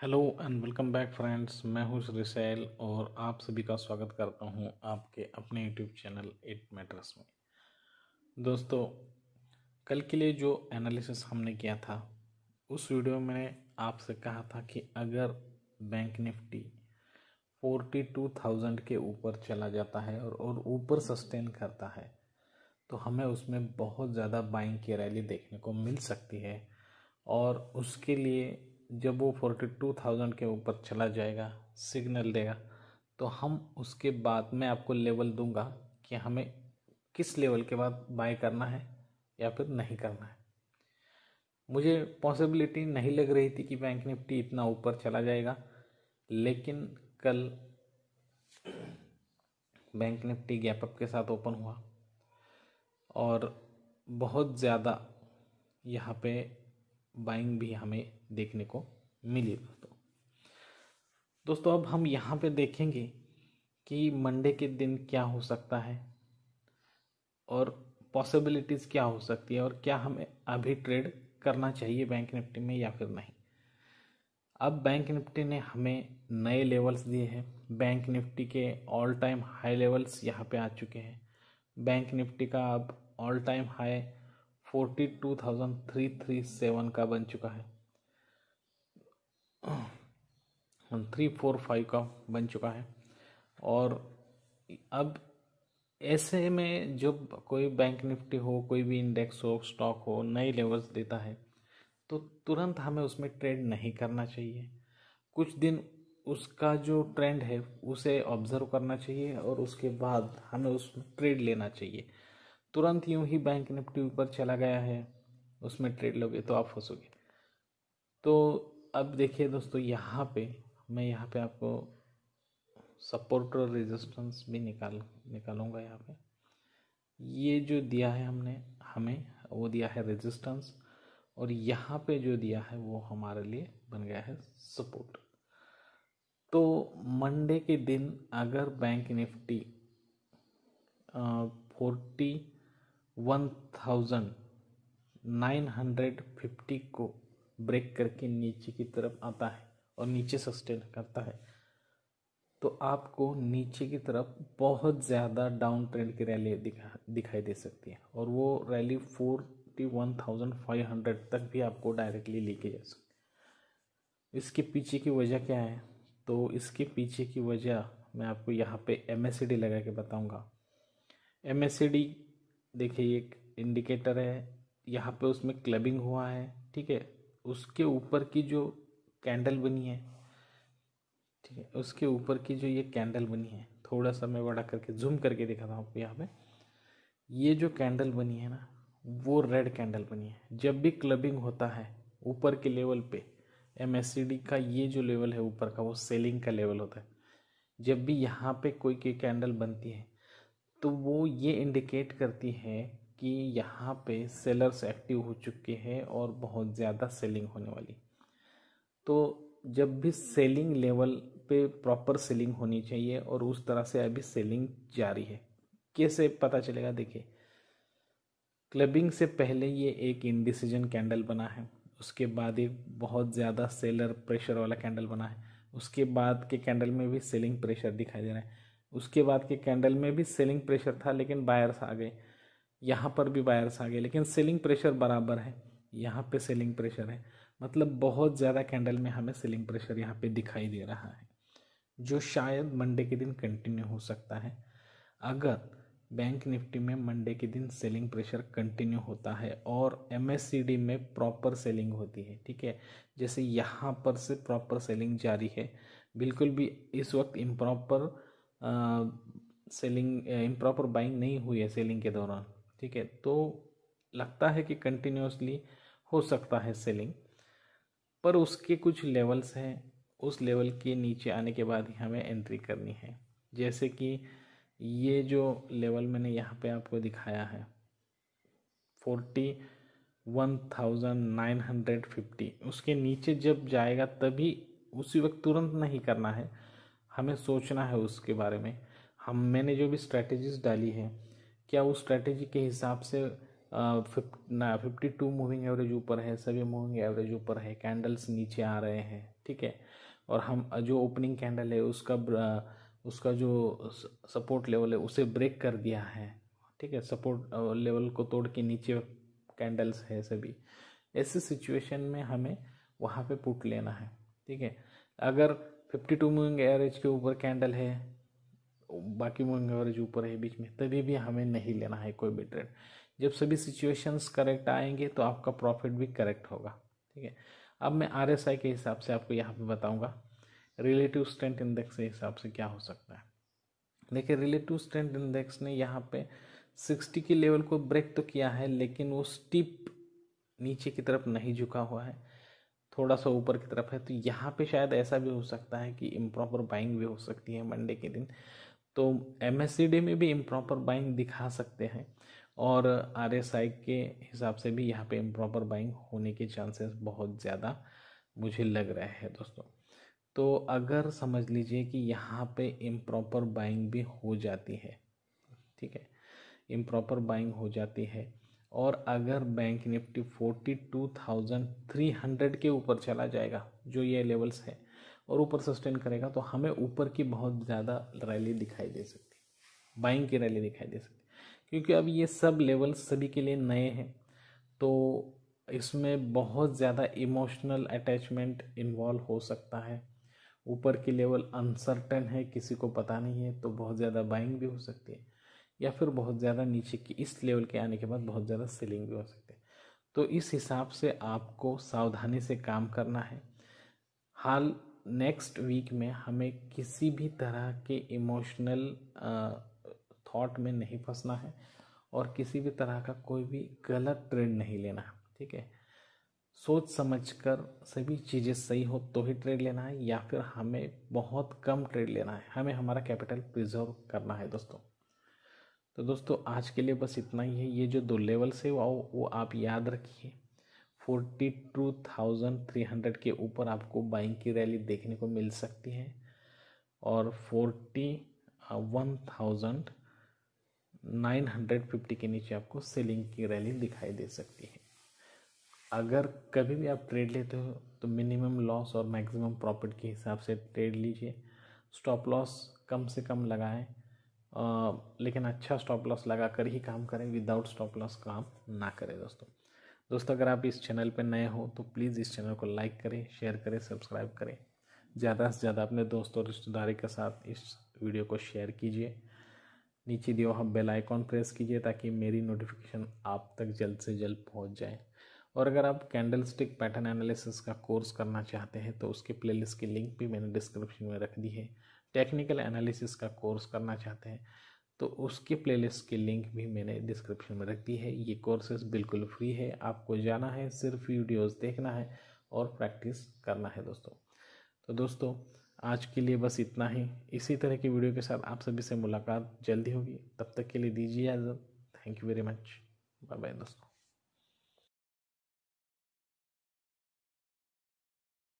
hello and welcome back friends मैं हूं resale और आप सभी का स्वागत करता हूं आपके अपने यूट्यूब चैनल एट मैटर्स में दोस्तों कल के लिए जो एनालिसिस हमने किया था उस वीडियो में आपसे कहा था कि अगर bank Nifty forty two thousand के ऊपर चला जाता है और और ऊपर सस्टेन करता है तो हमें उसमें बहुत ज़्यादा बाइंग की रैली देखने को मिल सकती है और उसके लिए जब वो फोर्टी टू थाउजेंड के ऊपर चला जाएगा सिग्नल देगा तो हम उसके बाद में आपको लेवल दूंगा कि हमें किस लेवल के बाद बाय करना है या फिर नहीं करना है मुझे पॉसिबिलिटी नहीं लग रही थी कि बैंक निफ्टी इतना ऊपर चला जाएगा लेकिन कल बैंक निफ्टी गैप अप के साथ ओपन हुआ और बहुत ज़्यादा यहाँ पे बाइंग भी हमें देखने को मिली दोस्तों दोस्तों अब हम यहाँ पे देखेंगे कि मंडे के दिन क्या हो सकता है और पॉसिबिलिटीज़ क्या हो सकती है और क्या हमें अभी ट्रेड करना चाहिए बैंक निफ्टी में या फिर नहीं अब बैंक निफ्टी ने हमें नए लेवल्स दिए हैं बैंक निफ्टी के ऑल टाइम हाई लेवल्स यहाँ पे आ चुके हैं बैंक निफ्टी का अब all time high forty two thousand three three seven का बन चुका है थ्री फोर फाइव का बन चुका है और अब ऐसे में जो कोई बैंक निफ्टी हो कोई भी इंडेक्स हो स्टॉक हो नए लेवल्स देता है तो तुरंत हमें उसमें ट्रेड नहीं करना चाहिए कुछ दिन उसका जो ट्रेंड है उसे ऑब्ज़र्व करना चाहिए और उसके बाद हमें उसमें ट्रेड लेना चाहिए तुरंत यूं ही बैंक निफ्टी ऊपर चला गया है उसमें ट्रेड लोगे तो आप फंसोगे तो अब देखिए दोस्तों यहाँ पे मैं यहाँ पे आपको सपोर्ट और रेजिस्टेंस भी निकाल निकालूंगा यहाँ पे ये जो दिया है हमने हमें वो दिया है रेजिस्टेंस और यहाँ पे जो दिया है वो हमारे लिए बन गया है सपोर्ट तो मंडे के दिन अगर bank Nifty forty one thousand nine hundred fifty को ब्रेक करके नीचे की तरफ आता है और नीचे सस्टेन करता है तो आपको नीचे की तरफ बहुत ज़्यादा डाउन ट्रेंड की रैली दिखा दिखाई दे सकती है और वो rally forty one thousand five hundred तक भी आपको डायरेक्टली लेके जा सकती इसके पीछे की वजह क्या है तो इसके पीछे की वजह मैं आपको यहाँ पे एम लगा के बताऊँगा एम देखिए एक इंडिकेटर है यहाँ पे उसमें क्लबिंग हुआ है ठीक है उसके ऊपर की जो कैंडल बनी है ठीक है उसके ऊपर की जो ये कैंडल बनी है थोड़ा सा मैं बड़ा करके जूम करके दिखाता हूँ आपको यहाँ पे ये जो कैंडल बनी है ना वो रेड कैंडल बनी है जब भी क्लबिंग होता है ऊपर के लेवल पे एम का ये जो लेवल है ऊपर का वो सेलिंग का लेवल होता है जब भी यहाँ पे कोई की कैंडल बनती है तो वो ये इंडिकेट करती है कि यहाँ पे सेलर्स एक्टिव हो चुके हैं और बहुत ज़्यादा सेलिंग होने वाली तो जब भी सेलिंग लेवल पे प्रॉपर सेलिंग होनी चाहिए और उस तरह से अभी सेलिंग जारी है कैसे पता चलेगा देखिए क्लबिंग से पहले ये एक इनडिसीजन कैंडल बना है उसके बाद एक बहुत ज़्यादा सेलर प्रेशर वाला कैंडल बना है उसके बाद के कैंडल में भी सेलिंग प्रेशर दिखाई दे रहा है उसके बाद के कैंडल में भी सेलिंग प्रेशर था लेकिन बायर्स आ गए यहाँ पर भी बायर्स आ गए लेकिन सेलिंग प्रेशर बराबर है यहाँ पे सेलिंग प्रेशर है मतलब बहुत ज़्यादा कैंडल में हमें सेलिंग प्रेशर यहाँ पे दिखाई दे रहा है जो शायद मंडे के दिन कंटिन्यू हो सकता है अगर बैंक निफ्टी में मंडे के दिन सेलिंग प्रेशर कंटिन्यू होता है और एम में प्रॉपर सेलिंग होती है ठीक है जैसे यहाँ पर से प्रॉपर सेलिंग जारी है बिल्कुल भी इस वक्त इम्प्रॉपर सेलिंग इम्प्रॉपर बाइंग नहीं हुई है सेलिंग के दौरान ठीक है तो लगता है कि कंटिन्यूसली हो सकता है सेलिंग पर उसके कुछ लेवल्स हैं उस लेवल के नीचे आने के बाद ही हमें एंट्री करनी है जैसे कि ये जो लेवल मैंने यहाँ पे आपको दिखाया है forty one thousand nine hundred fifty उसके नीचे जब जाएगा तभी उसी वक्त तुरंत नहीं करना है हमें सोचना है उसके बारे में हम मैंने जो भी स्ट्रैटेजीज डाली है क्या उस स्ट्रैटेजी के हिसाब से ना फिफ्टी टू मूविंग एवरेज ऊपर है सभी मूविंग एवरेज ऊपर है कैंडल्स नीचे आ रहे हैं ठीक है और हम जो ओपनिंग कैंडल है उसका उसका जो सपोर्ट लेवल है उसे ब्रेक कर दिया है ठीक है सपोर्ट लेवल को तोड़ के नीचे कैंडल्स है सभी ऐसी सिचुएशन में हमें वहाँ पे पुट लेना है ठीक है अगर फिफ्टी टू मूविंग एवरेज के ऊपर कैंडल है बाकी मूविंग एवरेज ऊपर है बीच में तभी भी हमें नहीं लेना है कोई भी ट्रेड जब सभी सिचुएशंस करेक्ट आएंगे तो आपका प्रॉफिट भी करेक्ट होगा ठीक है अब मैं आर के हिसाब से आपको यहाँ पे बताऊँगा रिलेटिव स्ट्रेंथ इंडेक्स के हिसाब से क्या हो सकता है देखिए रिलेटिव स्ट्रेंथ इंडेक्स ने यहाँ पे सिक्सटी के लेवल को ब्रेक तो किया है लेकिन वो स्टीप नीचे की तरफ नहीं झुका हुआ है थोड़ा सा ऊपर की तरफ है तो यहाँ पे शायद ऐसा भी हो सकता है कि इम्प्रॉपर बाइंग भी हो सकती है मंडे के दिन तो एम में भी इम्प्रॉपर बाइंग दिखा सकते हैं और आर एस आई के हिसाब से भी यहाँ पे इम्प्रॉपर बाइंग होने के चांसेस बहुत ज़्यादा मुझे लग रहे हैं दोस्तों तो अगर समझ लीजिए कि यहाँ पे इम्प्रॉपर बाइंग भी हो जाती है ठीक है इम्प्रॉपर बाइंग हो जाती है और अगर bank Nifty forty two thousand three hundred के ऊपर चला जाएगा जो ये लेवल्स है और ऊपर सस्टेन करेगा तो हमें ऊपर की बहुत ज़्यादा रैली दिखाई दे सकती है बाइंग की रैली दिखाई दे सकती क्योंकि अब ये सब लेवल्स सभी के लिए नए हैं तो इसमें बहुत ज़्यादा इमोशनल अटैचमेंट इन्वॉल्व हो सकता है ऊपर की लेवल अनसर्टन है किसी को पता नहीं है तो बहुत ज़्यादा बाइंग भी हो सकती है या फिर बहुत ज़्यादा नीचे की इस लेवल के आने के बाद बहुत ज़्यादा सेलिंग भी हो सकती है तो इस हिसाब से आपको सावधानी से काम करना है हाल नेक्स्ट वीक में हमें किसी भी तरह के इमोशनल थॉट में नहीं फंसना है और किसी भी तरह का कोई भी गलत ट्रेड नहीं लेना है ठीक है सोच समझ कर सभी चीज़ें सही हो तो ही ट्रेड लेना है या फिर हमें बहुत कम ट्रेड लेना है हमें हमारा कैपिटल प्रिजर्व करना है दोस्तों तो दोस्तों आज के लिए बस इतना ही है ये जो दो लेवल्स है वो वो आप याद रखिए forty two thousand three hundred के ऊपर आपको बाइंग की रैली देखने को मिल सकती है और forty one thousand nine hundred fifty के नीचे आपको सेलिंग की रैली दिखाई दे सकती है अगर कभी भी आप ट्रेड लेते हो तो मिनिमम लॉस और मैक्सिमम प्रॉफिट के हिसाब से ट्रेड लीजिए स्टॉप लॉस कम से कम लगाएं लेकिन अच्छा स्टॉप लॉस लगा कर ही काम करें विदाउट स्टॉप लॉस काम ना करें दोस्तों दोस्तों अगर आप इस चैनल पर नए हो तो प्लीज़ इस चैनल को लाइक करें शेयर करें सब्सक्राइब करें ज़्यादा से ज़्यादा अपने दोस्तों और रिश्तेदारी के साथ इस वीडियो को शेयर कीजिए नीचे दिए हुआ बेल आइकॉन प्रेस कीजिए ताकि मेरी नोटिफिकेशन आप तक जल्द से जल्द पहुंच जाए और अगर आप कैंडल स्टिक पैटर्न एनालिसिस का कोर्स करना चाहते हैं तो उसके प्लेलिस्ट की लिंक भी मैंने डिस्क्रिप्शन में रख दी है टेक्निकल एनालिसिस का कोर्स करना चाहते हैं तो उसके प्लेलिस्ट की लिंक भी मैंने डिस्क्रिप्शन में रख दी है ये कोर्सेज बिल्कुल फ्री है आपको जाना है सिर्फ वीडियोस देखना है और प्रैक्टिस करना है दोस्तों तो दोस्तों आज के लिए बस इतना ही इसी तरह की वीडियो के साथ आप सभी से मुलाकात जल्दी होगी तब तक के लिए दीजिए इजाज़त thank you very much bye bye दोस्तों